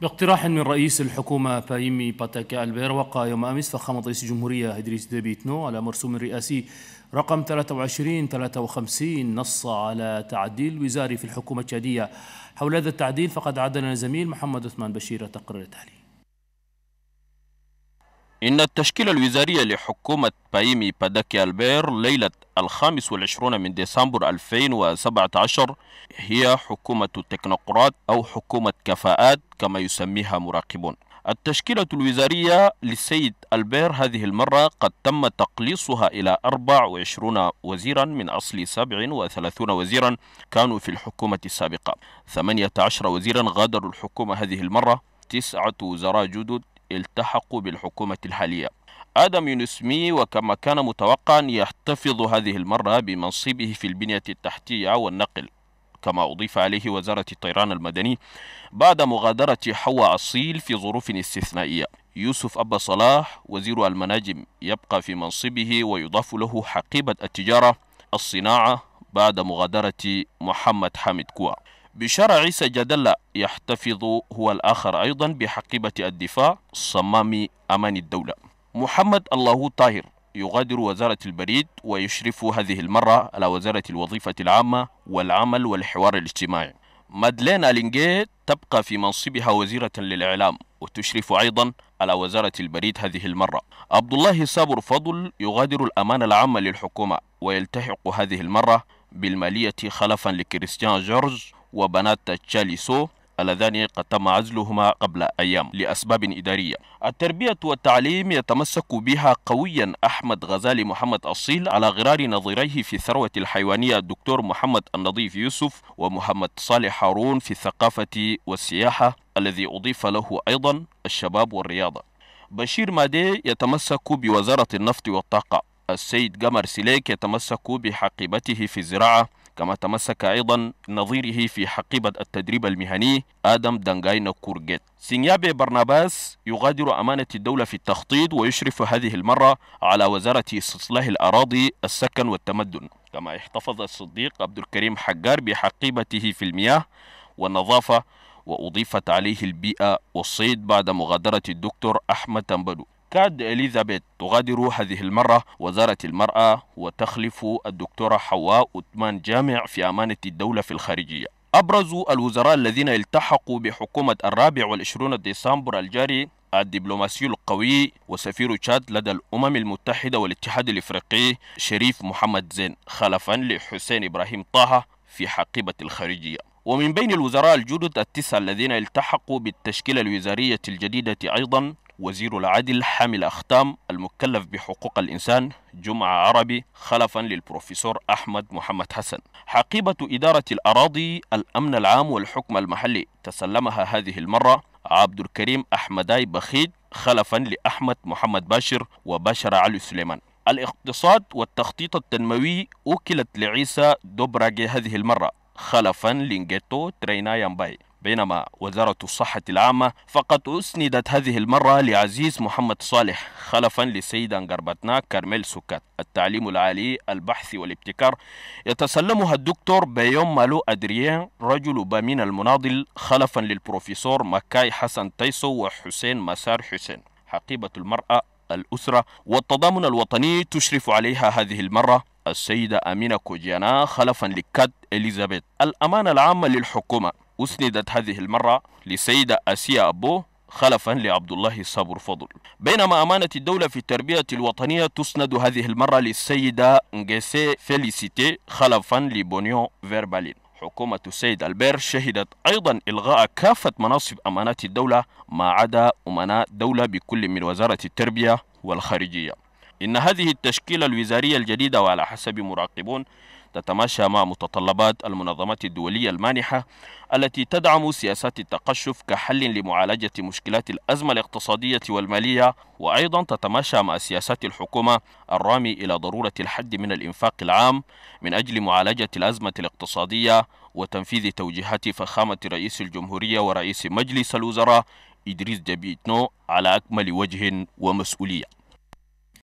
باقتراح من رئيس الحكومة فايمي باتاكا ألبير وقع يوم أمس فخامة رئيس الجمهورية هدريس ديبيتنو على مرسوم رئاسي رقم 2353 نص على تعديل وزاري في الحكومة التشادية حول هذا التعديل فقد عدلنا زميل محمد عثمان بشير تقرير تحليل إن التشكيلة الوزارية لحكومة بايمي باداكي ألبير ليلة الخامس والعشرون من ديسمبر 2017 هي حكومة التكنقراط أو حكومة كفاءات كما يسميها مراقبون التشكيلة الوزارية للسيد ألبير هذه المرة قد تم تقليصها إلى 24 وزيرا من أصل 37 وزيرا كانوا في الحكومة السابقة 18 وزيرا غادروا الحكومة هذه المرة تسعة وزراء جدد التحقوا بالحكومة الحالية آدم يونسمي وكما كان متوقعا يحتفظ هذه المرة بمنصبه في البنية التحتية والنقل كما أضيف عليه وزارة الطيران المدني بعد مغادرة حواء أصيل في ظروف استثنائية يوسف أبا صلاح وزير المناجم يبقى في منصبه ويضاف له حقيبة التجارة الصناعة بعد مغادرة محمد حامد كوع بشرع الله يحتفظ هو الآخر أيضا بحقيبة الدفاع صمام أمان الدولة محمد الله طاهر يغادر وزارة البريد ويشرف هذه المرة على وزارة الوظيفة العامة والعمل والحوار الاجتماعي مادلين ألينجي تبقى في منصبها وزيرة للإعلام وتشرف أيضا على وزارة البريد هذه المرة عبد الله صابر فضل يغادر الأمانة العامة للحكومة ويلتحق هذه المرة بالمالية خلفا لكريستيان جورج وبنات تشاليسو اللذان قد تم عزلهما قبل أيام لأسباب إدارية التربية والتعليم يتمسك بها قويا أحمد غزالي محمد أصيل على غرار نظيريه في الثروة الحيوانية الدكتور محمد النظيف يوسف ومحمد صالح هارون في الثقافة والسياحة الذي أضيف له أيضا الشباب والرياضة بشير مادي يتمسك بوزارة النفط والطاقة السيد قمر سليك يتمسك بحقيبته في الزراعة كما تمسك أيضا نظيره في حقيبة التدريب المهني آدم دانغاينا كورجيت سينيابي برناباس يغادر أمانة الدولة في التخطيط ويشرف هذه المرة على وزارة استصلاح الأراضي السكن والتمدن كما احتفظ الصديق عبد الكريم حجار بحقيبته في المياه والنظافة وأضيفت عليه البيئة والصيد بعد مغادرة الدكتور أحمد تنبلو تكاد إليزابيث تغادر هذه المرة وزارة المرأة وتخلف الدكتورة حواء أتمان جامع في أمانة الدولة في الخارجية أبرز الوزراء الذين التحقوا بحكومة الرابع والعشرون ديسمبر الجاري الدبلوماسي القوي وسفير تشاد لدى الأمم المتحدة والاتحاد الإفريقي شريف محمد زين خلفا لحسين إبراهيم طه في حقيبة الخارجية ومن بين الوزراء الجدد التسعة الذين التحقوا بالتشكيلة الوزارية الجديدة أيضا وزير العدل حامل أختام المكلف بحقوق الإنسان جمعة عربي خلفا للبروفيسور أحمد محمد حسن حقيبة إدارة الأراضي الأمن العام والحكم المحلي تسلمها هذه المرة عبد الكريم أحمداي بخيت خلفا لأحمد محمد باشر وبشر علي سليمان الاقتصاد والتخطيط التنموي أوكلت لعيسى دوبراجي هذه المرة خلفا لينجيتو ترينا يامباي بينما وزارة الصحة العامة فقد أسندت هذه المرة لعزيز محمد صالح خلفا لسيد أنجر كارميل سكات التعليم العالي البحث والابتكار يتسلمها الدكتور بيوم مالو أدريان رجل بامين المناضل خلفا للبروفيسور مكاي حسن تيسو وحسين مسار حسين حقيبة المرأة الأسرة والتضامن الوطني تشرف عليها هذه المرة السيدة أمينة كوجيانا خلفا لكاد إليزابيث الأمانة العامة للحكومة أسندت هذه المرة لسيدة آسيا أبو خلفا لعبد الله صابر فضل بينما أمانة الدولة في التربية الوطنية تسند هذه المرة للسيدة نجيسي فيليسيتي خلفا لبونيو فيربالين حكومة السيد البير شهدت أيضا إلغاء كافة مناصب أمانات الدولة ما عدا أمناء دولة بكل من وزارة التربية والخارجية إن هذه التشكيلة الوزارية الجديدة وعلى حسب مراقبون تتماشى مع متطلبات المنظمات الدولية المانحة التي تدعم سياسات التقشف كحل لمعالجة مشكلات الأزمة الاقتصادية والمالية وأيضا تتماشى مع سياسات الحكومة الرامي إلى ضرورة الحد من الإنفاق العام من أجل معالجة الأزمة الاقتصادية وتنفيذ توجيهات فخامة رئيس الجمهورية ورئيس مجلس الوزراء إدريس جابيتنو على أكمل وجه ومسؤولية